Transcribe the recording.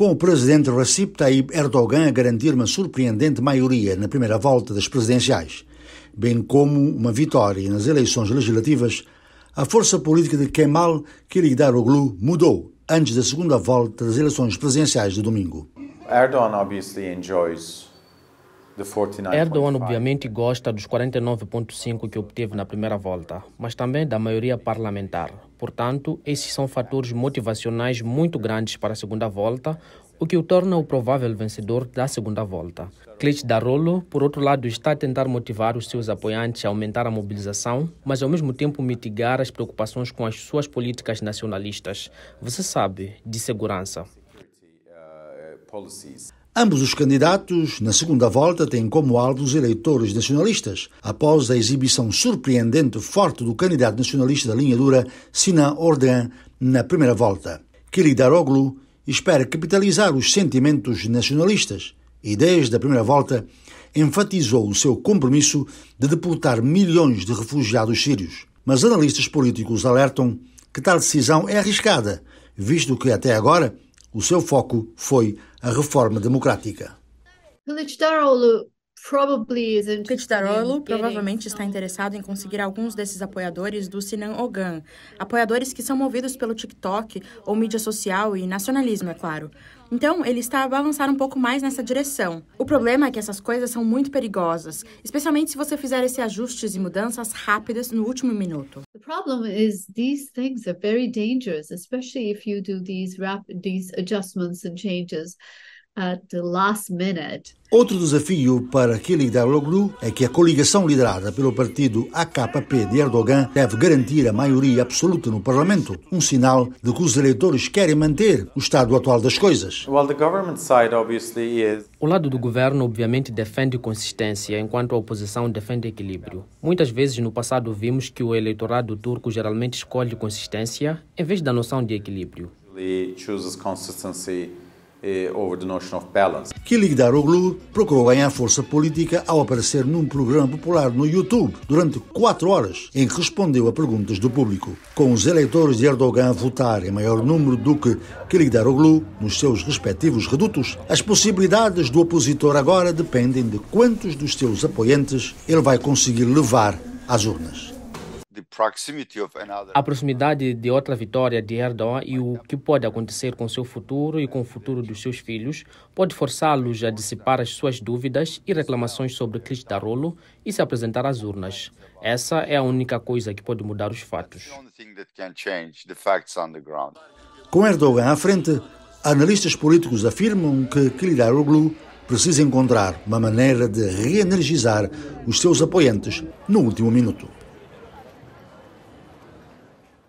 com o presidente Recep Tayyip Erdogan a garantir uma surpreendente maioria na primeira volta das presidenciais, bem como uma vitória nas eleições legislativas, a força política de Kemal Kılıçdaroğlu mudou antes da segunda volta das eleições presidenciais de domingo. Erdogan obviously enjoys Erdogan obviamente gosta dos 49,5 que obteve na primeira volta, mas também da maioria parlamentar. Portanto, esses são fatores motivacionais muito grandes para a segunda volta, o que o torna o provável vencedor da segunda volta. Clich Darolo, por outro lado, está a tentar motivar os seus apoiantes a aumentar a mobilização, mas ao mesmo tempo mitigar as preocupações com as suas políticas nacionalistas, você sabe, de segurança. Uh, Ambos os candidatos, na segunda volta, têm como alvo os eleitores nacionalistas, após a exibição surpreendente forte do candidato nacionalista da linha dura, Sinan Ordan, na primeira volta. Daroglu espera capitalizar os sentimentos nacionalistas e, desde a primeira volta, enfatizou o seu compromisso de deportar milhões de refugiados sírios. Mas analistas políticos alertam que tal decisão é arriscada, visto que, até agora, o seu foco foi a reforma democrática. Kılıçdaroğlu provavelmente está interessado em conseguir alguns desses apoiadores do Sinan Ogan, apoiadores que são movidos pelo TikTok ou mídia social e nacionalismo, é claro. Então, ele está a balançar um pouco mais nessa direção. O problema é que essas coisas são muito perigosas, especialmente se você fizer esses ajustes e mudanças rápidas no último minuto. The problem is these things are very dangerous, especially if you do these rapid these adjustments and changes at the last minute. Outro desafio para Kili Darloglu é que a coligação liderada pelo partido AKP de Erdogan deve garantir a maioria absoluta no parlamento, um sinal de que os eleitores querem manter o estado atual das coisas. O lado do governo obviamente defende consistência, enquanto a oposição defende equilíbrio. Muitas vezes no passado vimos que o eleitorado turco geralmente escolhe consistência em vez da noção de equilíbrio. Que eh, Ligdaroglu procurou ganhar força política ao aparecer num programa popular no YouTube durante quatro horas, em que respondeu a perguntas do público. Com os eleitores de Erdogan a votar em maior número do que Kiligdaroglu nos seus respectivos redutos, as possibilidades do opositor agora dependem de quantos dos seus apoiantes ele vai conseguir levar às urnas. A proximidade de outra vitória de Erdogan e o que pode acontecer com seu futuro e com o futuro dos seus filhos pode forçá-los a dissipar as suas dúvidas e reclamações sobre Kılıçdaroğlu e se apresentar às urnas. Essa é a única coisa que pode mudar os fatos. Com Erdogan à frente, analistas políticos afirmam que Kılıçdaroğlu precisa encontrar uma maneira de reenergizar os seus apoiantes no último minuto.